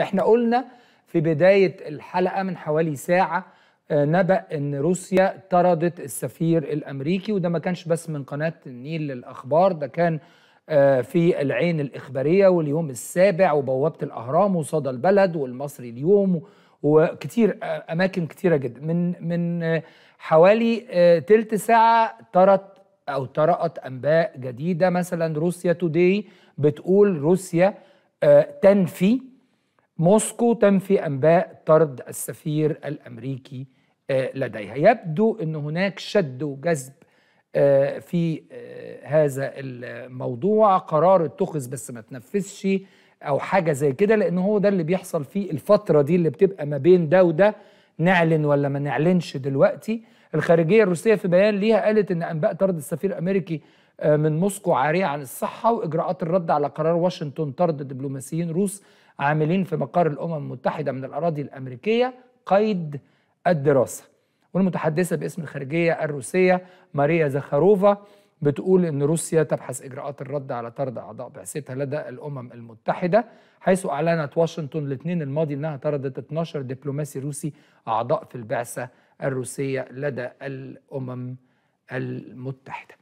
احنا قلنا في بداية الحلقة من حوالي ساعة آه، نبأ أن روسيا طردت السفير الأمريكي وده ما كانش بس من قناة النيل للأخبار ده كان آه، في العين الإخبارية واليوم السابع وبوابة الأهرام وصدى البلد والمصري اليوم وكتير آه، أماكن كتيرة جدا من من حوالي تلت ساعة طرت أو طرأت أنباء جديدة مثلا روسيا توداي بتقول روسيا تنفي موسكو تنفي انباء طرد السفير الامريكي آه، لديها يبدو ان هناك شد وجذب آه، في آه، هذا الموضوع قرار اتخذ بس ما تنفذش او حاجه زي كده لان هو ده اللي بيحصل في الفتره دي اللي بتبقى ما بين ده وده نعلن ولا ما نعلنش دلوقتي الخارجيه الروسيه في بيان ليها قالت ان انباء طرد السفير الامريكي آه، من موسكو عارية عن الصحة وإجراءات الرد على قرار واشنطن طرد دبلوماسيين روس عاملين في مقر الأمم المتحدة من الأراضي الأمريكية قيد الدراسة والمتحدثة باسم الخارجية الروسية ماريا زخاروفا بتقول ان روسيا تبحث اجراءات الرد على طرد اعضاء بعثتها لدى الامم المتحده حيث اعلنت واشنطن الاثنين الماضي انها طردت 12 دبلوماسي روسي اعضاء في البعثه الروسيه لدى الامم المتحده